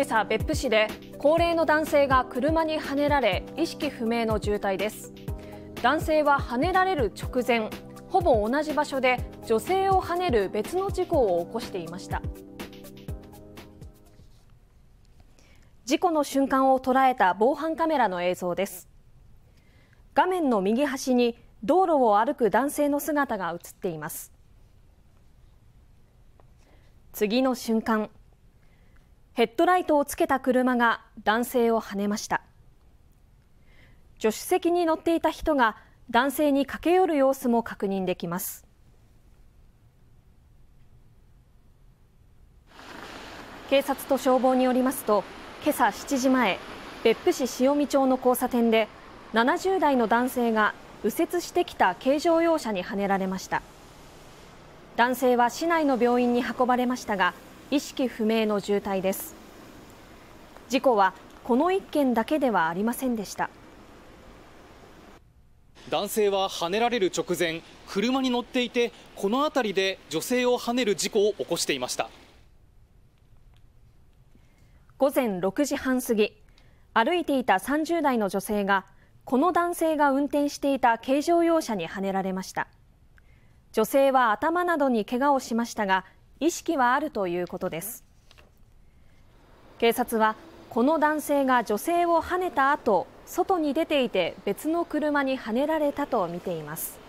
今朝別府市で高齢の男性が車にはねられ意識不明の重体です男性ははねられる直前ほぼ同じ場所で女性をはねる別の事故を起こしていました事故の瞬間を捉えた防犯カメラの映像です画面の右端に道路を歩く男性の姿が映っています次の瞬間ヘッドライトをつけた車が男性をはねました助手席に乗っていた人が男性に駆け寄る様子も確認できます警察と消防によりますと今朝7時前別府市塩見町の交差点で70代の男性が右折してきた軽乗用車にはねられました男性は市内の病院に運ばれましたが意識不明の重体です事故はこの1件だけではありませんでした男性ははねられる直前車に乗っていてこの辺りで女性をはねる事故を起こしていました午前6時半過ぎ歩いていた30代の女性がこの男性が運転していた軽乗用車にはねられました女性は頭などに怪我をしましたが意識はあるということです警察はこの男性が女性をはねた後外に出ていて別の車にはねられたとみています